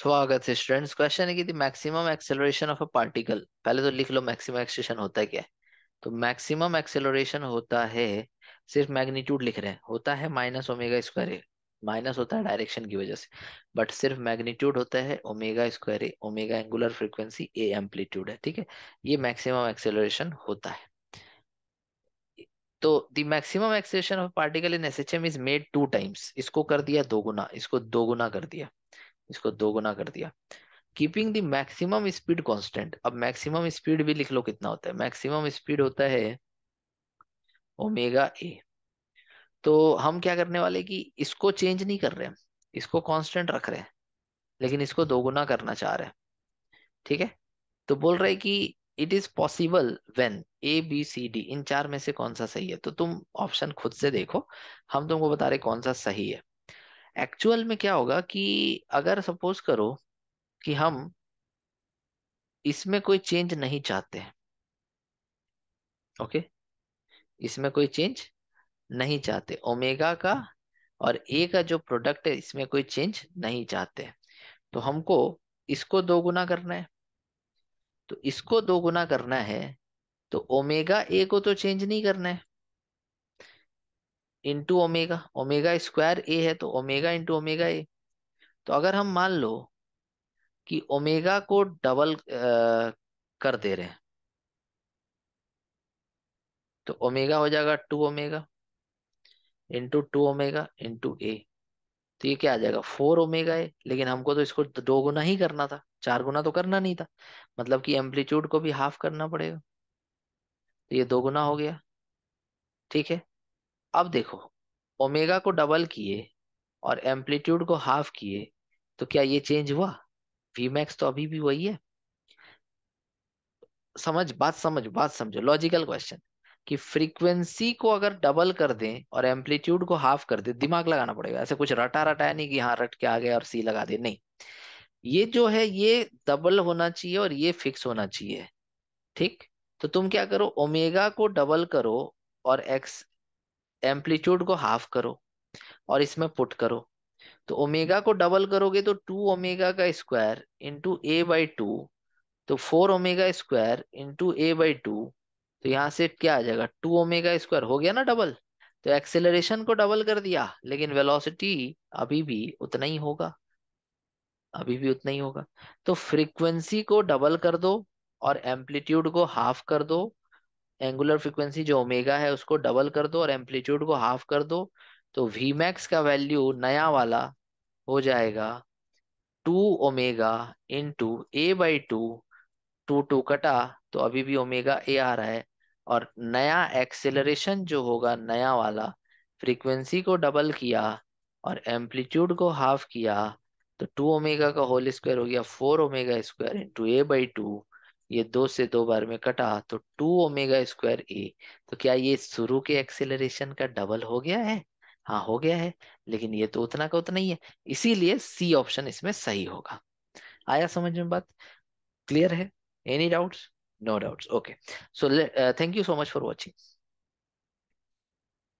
स्वागत है students question है कि the maximum acceleration of a particle पहले तो लिख लो मैक्सिमम एक्सेलरेशन होता है क्या तो मैक्सिमम एक्सेलरेशन होता है सिर्फ मैग्नीट्यूड लिख रहे हैं होता है माइनस ओमेगा स्क्वायर माइनस होता है डायरेक्शन की वजह से बट सिर्फ मैग्नीट्यूड होता है omega square A omega angular frequency A amplitude है ठीक है ये मैक्सिमम एक्सेलरेशन होता है तो the maximum acceleration of particle in SHM is made two times इसको कर दिया दो गुना इसको दो गुना कर दिया इसको दो गुना कर दिया keeping the maximum speed constant अब मैक्सिमम स्पीड भी लिख लो कितना होता है मैक्सिमम स्पीड होता है ओमेगा ए तो हम क्या करने वाले कि इसको चेंज नहीं कर रहे हैं इसको कांस्टेंट रख रहे हैं लेकिन इसको दोगुना करना चाह रहे हैं ठीक है तो बोल रहे कि it is possible when A B C D इन चार में से कौन सा सही है तो तुम ऑप्शन खुद से देखो हम तुमको बता रहे कौन सा सही है एक्चुअल में क्या होगा कि अगर सपोज करो कि हम इसमें कोई चेंज नहीं चाहते ओके okay? इसमें कोई चेंज नहीं चाहते ओमेगा का और ए का जो प्रोडक्ट है इसमें कोई चेंज नहीं चाहते तो हमको इसको दो गुना करना है तो इसको दो गुना करना है तो ओमेगा ए को तो चेंज नहीं करना है into omega omega square A है तो ओमेगा इंटू ओमेगा ए तो अगर हम मान लो कि ओमेगा को डबल आ, कर दे रहे हैं तो ओमेगा हो जाएगा two omega into two omega into A तो ये क्या आ जाएगा फोर ओमेगा ए लेकिन हमको तो इसको दो गुना ही करना था चार गुना तो करना नहीं था मतलब कि एम्पलीट्यूड को भी हाफ करना पड़ेगा तो ये दो गुना हो गया ठीक है अब देखो ओमेगा को डबल किए और एम्पलीट्यूड को हाफ किए तो क्या ये चेंज हुआ वी मैक्स तो अभी भी वही है समझ बात समझ बात समझो लॉजिकल क्वेश्चन कि फ्रीक्वेंसी को अगर डबल कर दें और एम्पलीट्यूड को हाफ कर दें दिमाग लगाना पड़ेगा ऐसे कुछ रटा रटाया नहीं कि हाँ रट के आ गया और सी लगा दे नहीं ये जो है ये डबल होना चाहिए और ये फिक्स होना चाहिए ठीक तो तुम क्या करो ओमेगा को डबल करो और एक्स एम्पलीट्यूड को हाफ करो और इसमें पुट करो तो ओमेगा को डबल करोगे तो टू ओमेगा का square into A by two तो four omega square into A by two तो यहाँ से क्या आ जाएगा टू ओमेगा स्क्वायर हो गया ना डबल तो एक्सेलरेशन को डबल कर दिया लेकिन वेलोसिटी अभी भी उतना ही होगा अभी भी उतना ही होगा तो फ्रीक्वेंसी को डबल कर दो और एम्पलीट्यूड को हाफ कर दो एंगुलर फ्रिक्वेंसी जो ओमेगा है उसको डबल कर दो और एम्पलीट्यूड को हाफ कर दो तो वी मैक्स का वैल्यू नया वाला हो जाएगा two omega in two A by two two two कटा तो अभी भी ओमेगा ए आ रहा है और नया एक्सेलरेशन जो होगा नया वाला फ्रीक्वेंसी को डबल किया और एम्पलीट्यूड को हाफ किया तो टू ओमेगा का होल स्क्वायर हो गया four omega square into A by two ये दो से दो बार में कटा तो टू ओमेगा स्क्वायर ए तो क्या ये शुरू के एक्सेलरेशन का डबल हो गया है हाँ हो गया है लेकिन ये तो उतना का उतना ही है इसीलिए सी ऑप्शन इसमें सही होगा आया समझ में बात क्लियर है any doubts no doubts okay so thank you so much for watching